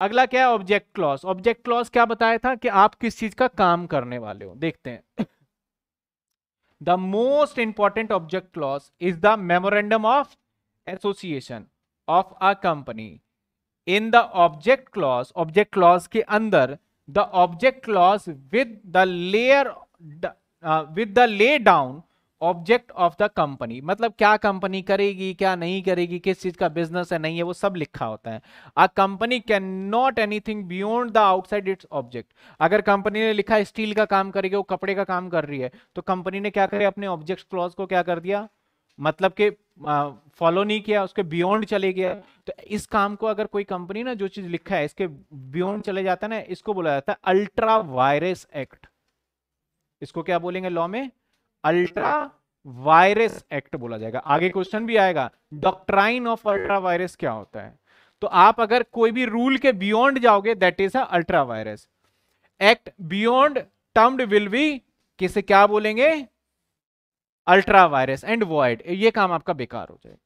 अगला क्या है ऑब्जेक्ट क्लॉज ऑब्जेक्ट क्लॉज क्या बताया था कि आप किस चीज का काम करने वाले हो देखते हैं the most important object clause is the memorandum of association of a company in the object clause object clause के अंदर the object clause with the layer with the lay down object of the company मतलब क्या company करेगी क्या नहीं करेगी किस चीज का बिजनेस है नहीं है वो सब लिखा होता है a company can not anything beyond the outside its object अगर कंपनी ने लिखा स्टील का काम करेगी वो कपड़े का काम कर रही है तो कंपनी ने क्या करे अपने ऑब्जेक्ट क्लॉज को क्या कर दिया मतलब के फॉलो नहीं किया उसके बियॉन्ड चले गया तो इस काम को अगर कोई कंपनी ना जो चीज लिखा है इसके बियॉन्ड चले जाता है ना इसको बोला जाता है अल्ट्रा वायरस एक्ट इसको क्या बोलेंगे लॉ में अल्ट्रा वायरस एक्ट बोला जाएगा आगे क्वेश्चन भी आएगा डॉक्ट्राइन ऑफ अल्ट्रा वायरस क्या होता है तो आप अगर कोई भी रूल के बियॉन्ड जाओगे that is ultra vires act beyond termed will be किसे क्या बोलेंगे अल्ट्रा वायरस एंड वॉइड ये काम आपका बेकार हो जाएगा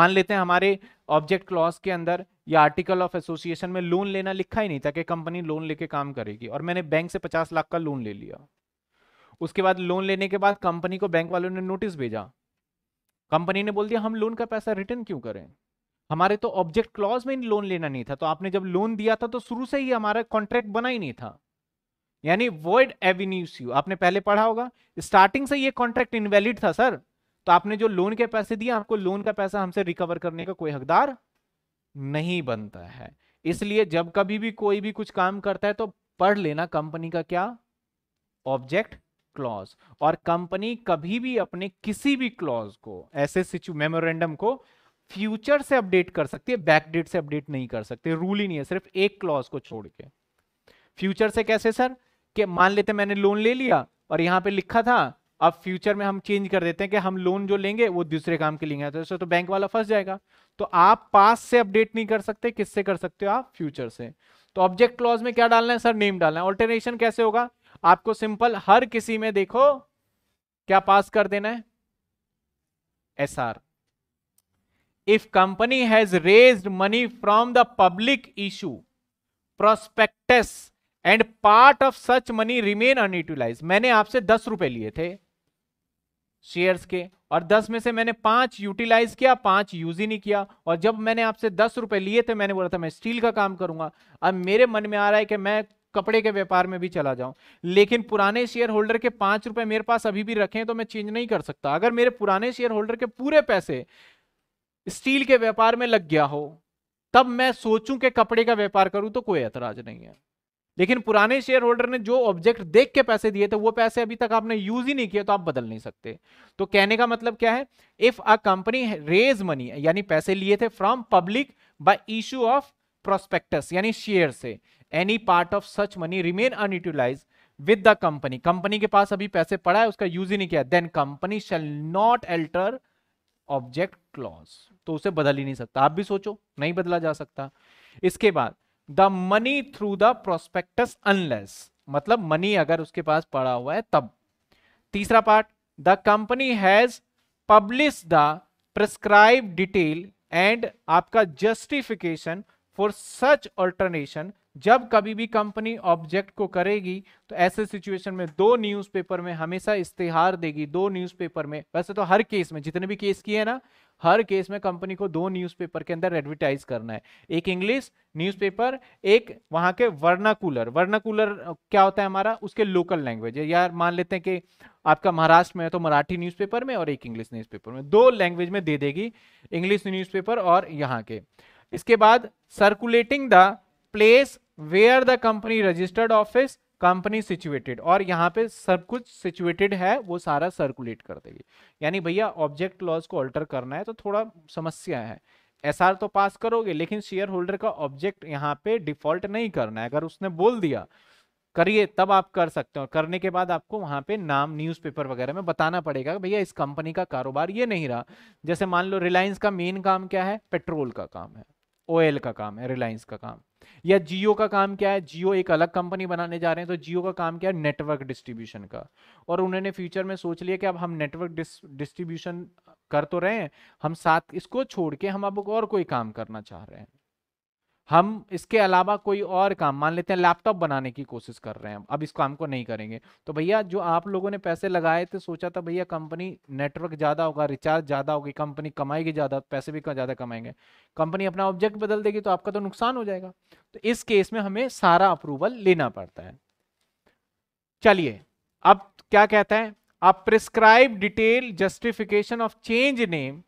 मान लेते हैं हमारे ऑब्जेक्ट क्लॉज के अंदर या आर्टिकल ऑफ एसोसिएशन में लोन लेना लिखा ही नहीं था कि कंपनी लोन लेके काम करेगी और मैंने बैंक से पचास लाख का लोन ले लिया उसके बाद लोन लेने के बाद कंपनी को बैंक वालों ने नोटिस भेजा कंपनी ने बोल दिया हम लोन का पैसा रिटर्न क्यों करें हमारे तो ऑब्जेक्ट क्लॉज में लोन लेना नहीं था तो आपने जब लोन दिया था तो शुरू से ही हमारा कॉन्ट्रैक्ट बना ही नहीं था यानी वर्ड यू आपने पहले पढ़ा होगा स्टार्टिंग से ये कॉन्ट्रैक्ट इनवैलिड था सर तो आपने जो लोन के पैसे दिए आपको लोन का पैसा हमसे रिकवर करने का कोई हकदार नहीं बनता है इसलिए जब कभी भी कोई भी कुछ काम करता है तो पढ़ लेना कंपनी का क्या ऑब्जेक्ट क्लॉज और कंपनी कभी भी अपने किसी भी क्लॉज को ऐसे मेमोरेंडम को फ्यूचर से अपडेट कर सकती है बैकडेट से अपडेट नहीं कर सकते रूल ही नहीं है सिर्फ एक क्लॉज को छोड़ के फ्यूचर से कैसे सर कि मान लेते मैंने लोन ले लिया और यहां पे लिखा था अब फ्यूचर में हम चेंज कर देते हैं कि हम लोन जो लेंगे वो दूसरे काम के लिए तो, तो बैंक वाला फंस जाएगा तो आप पास से अपडेट नहीं कर सकते किससे कर सकते हो आप फ्यूचर से तो ऑब्जेक्ट क्लॉज में क्या डालना है सर नेम डालना है ऑल्टरनेशन कैसे होगा आपको सिंपल हर किसी में देखो क्या पास कर देना है S R if company has raised money from the public issue prospectus and part of such money remain unutilise मैंने आपसे दस रुपए लिए थे शेयर्स के और दस में से मैंने पांच यूटिलाइज किया पांच यूज ही नहीं किया और जब मैंने आपसे दस रुपए लिए थे मैंने बोला था मैं स्टील का काम करूंगा अब मेरे मन में आ रहा है कि मैं कपड़े के व्यापार में भी चला जाऊं लेकिन पुराने शेयर होल्डर के पांच रुपए मेरे पास अभी भी रखे हैं तो मैं चेंज नहीं कर सकता अगर मेरे पुराने शेयर होल्डर के पूरे पैसे स्टील के व्यापार में लग गया हो तब मैं सोचूं कि कपड़े का व्यापार करूं तो कोई ऐतराज नहीं है लेकिन पुराने शेयर होल्डर ने जो ऑब्जेक्ट देख के पैसे दिए थे वो पैसे अभी तक आपने यूज ही नहीं किया तो आप बदल नहीं सकते तो कहने का मतलब क्या है if a company raise money यानी पैसे लिए थे from public by issue of prospectus यानी शेयर से any part of such money remain unutilise with the company company के पास अभी पैसे पड़ा है उसका यूज ही नहीं किया then company shall not alter object clause तो उसे बदल ही नहीं सकता आप भी सोचो नहीं बदला जा सकता इसके बाद the money through the prospectus unless मतलब मनी अगर उसके पास पड़ा हुआ है तब तीसरा part the company has publish the prescribe detail and आपका जस्टिफिकेशन फॉर सच ऑल्टरनेशन जब कभी भी कंपनी ऑब्जेक्ट को करेगी तो ऐसे सिचुएशन में दो न्यूज़पेपर में हमेशा इश्तेहार देगी दो न्यूज़पेपर में वैसे तो हर केस में जितने भी केस किए हैं ना हर केस में कंपनी को दो न्यूज़पेपर के अंदर एडवर्टाइज करना है एक इंग्लिश न्यूज़पेपर एक वहां के वर्नाकुलर वर्नाकुलर क्या होता है हमारा उसके लोकल लैंग्वेज है यार मान लेते हैं कि आपका महाराष्ट्र में है तो मराठी न्यूज़पेपर में और एक इंग्लिश न्यूज़पेपर में दो लैंग्वेज में दे देगी इंग्लिश न्यूज़पेपर और यहाँ के इसके बाद circulating the place where the company registered office company situated और यहाँ पे सब कुछ सिचुएटेड है वो सारा सर्कुलेट कर देगी यानी भैया ऑब्जेक्ट लॉज को अल्टर करना है तो थोड़ा समस्या है एस तो पास करोगे लेकिन शेयर होल्डर का ऑब्जेक्ट यहाँ पे डिफॉल्ट नहीं करना है अगर उसने बोल दिया करिए तब आप कर सकते हो करने के बाद आपको वहां पे नाम न्यूज़पेपर वगैरह में बताना पड़ेगा भैया इस कंपनी का कारोबार ये नहीं रहा जैसे मान लो रिलायंस का मेन काम क्या है पेट्रोल का काम है ओएल का काम है रिलायंस का काम या जियो का काम क्या है जियो एक अलग कंपनी बनाने जा रहे हैं तो जियो का काम क्या है नेटवर्क डिस्ट्रीब्यूशन का और उन्होंने फ्यूचर में सोच लिया कि अब हम नेटवर्क डिस्ट्रीब्यूशन कर तो रहे हैं हम साथ इसको छोड़ के हम अब और कोई काम करना चाह रहे हैं हम इसके अलावा कोई और काम मान लेते हैं लैपटॉप बनाने की कोशिश कर रहे हैं अब इस काम को नहीं करेंगे तो भैया जो आप लोगों ने पैसे लगाए थे सोचा था भैया कंपनी नेटवर्क ज़्यादा होगा रिचार्ज ज़्यादा होगी कंपनी कमाएगी ज़्यादा पैसे भी ज़्यादा कमाएंगे कंपनी अपना ऑब्जेक्ट बदल देगी तो आपका तो नुकसान हो जाएगा तो इस केस में हमें सारा अप्रूवल लेना पड़ता है चलिए अब क्या कहता है अब prescribe detail justification of change name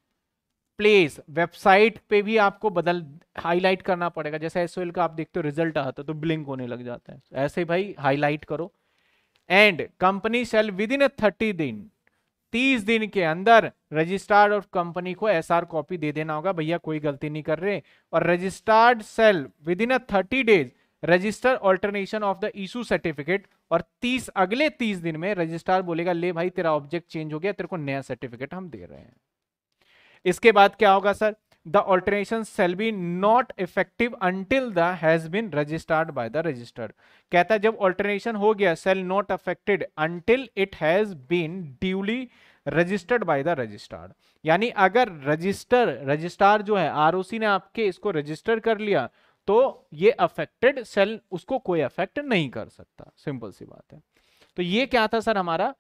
place website पे भी आपको बदल हाईलाइट करना पड़ेगा जैसे एस का आप देखते हो रिजल्ट आता है तो ब्लिंक होने लग जाता है ऐसे भाई हाईलाइट करो and company shall within thirty दिन तीस दिन के अंदर रजिस्टर्ड और कंपनी को एसआर कॉपी दे देना होगा भैया कोई गलती नहीं कर रहे और registered shall within a thirty days register alternation of the issue certificate और 30 अगले 30 दिन में रजिस्टर बोलेगा ले भाई तेरा ऑब्जेक्ट चेंज हो गया तेरे को नया सर्टिफिकेट हम दे रहे हैं इसके बाद क्या होगा sir the alternation shall be not effective until the has been registered by the registered कहता है जब ऑल्टरनेशन हो गया shall not affected until it has been duly registered by the registered यानी अगर रजिस्टर रजिस्टार जो है आर ने आपके इसको रजिस्टर कर लिया तो ये अफेक्टेड सेल उसको कोई अफेक्ट नहीं कर सकता सिंपल सी बात है तो ये क्या था सर हमारा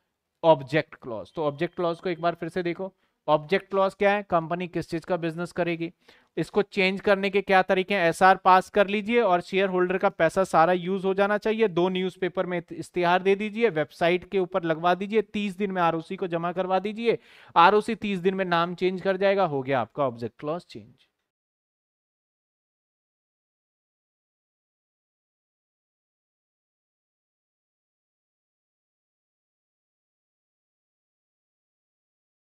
ऑब्जेक्ट क्लॉज तो ऑब्जेक्ट क्लॉज को एक बार फिर से देखो ऑब्जेक्ट क्लॉज क्या है कंपनी किस चीज का बिजनेस करेगी इसको चेंज करने के क्या तरीके हैं एसआर पास कर लीजिए और शेयर होल्डर का पैसा सारा यूज हो जाना चाहिए दो न्यूज़पेपर में इश्तिहार दे दीजिए वेबसाइट के ऊपर लगवा दीजिए तीस दिन में आरओसी को जमा करवा दीजिए आरओसी तीस दिन में नाम चेंज कर जाएगा हो गया आपका ऑब्जेक्ट क्लॉज चेंज